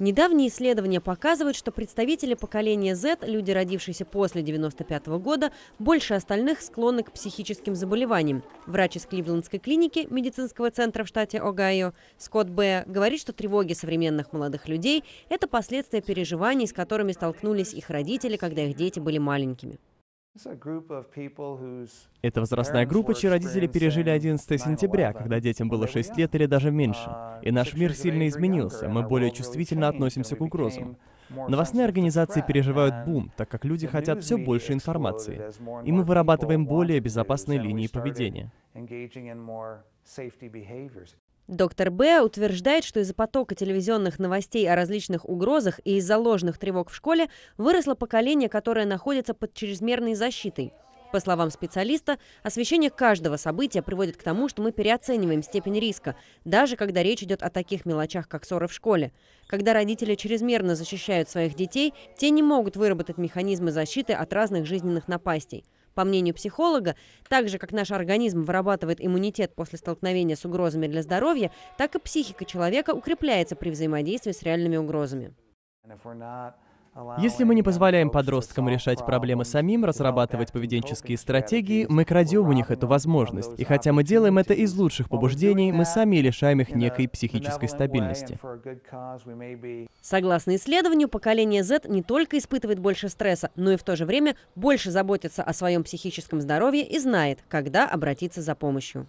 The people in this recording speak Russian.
Недавние исследования показывают, что представители поколения Z, люди, родившиеся после 1995 года, больше остальных склонны к психическим заболеваниям. Врач из Кливлендской клиники медицинского центра в штате Огайо Скотт Б. говорит, что тревоги современных молодых людей – это последствия переживаний, с которыми столкнулись их родители, когда их дети были маленькими. Это возрастная группа, чьи родители пережили 11 сентября, когда детям было 6 лет или даже меньше. Uh, И наш мир сильно изменился, мы более чувствительно относимся к угрозам. Новостные организации переживают бум, так как люди хотят все больше информации. И мы вырабатываем более безопасные линии поведения. Доктор Б утверждает, что из-за потока телевизионных новостей о различных угрозах и из-за ложных тревог в школе выросло поколение, которое находится под чрезмерной защитой. По словам специалиста, освещение каждого события приводит к тому, что мы переоцениваем степень риска, даже когда речь идет о таких мелочах, как ссоры в школе. Когда родители чрезмерно защищают своих детей, те не могут выработать механизмы защиты от разных жизненных напастей. По мнению психолога, так же, как наш организм вырабатывает иммунитет после столкновения с угрозами для здоровья, так и психика человека укрепляется при взаимодействии с реальными угрозами. Если мы не позволяем подросткам решать проблемы самим, разрабатывать поведенческие стратегии, мы крадем у них эту возможность. И хотя мы делаем это из лучших побуждений, мы сами лишаем их некой психической стабильности. Согласно исследованию, поколение Z не только испытывает больше стресса, но и в то же время больше заботится о своем психическом здоровье и знает, когда обратиться за помощью.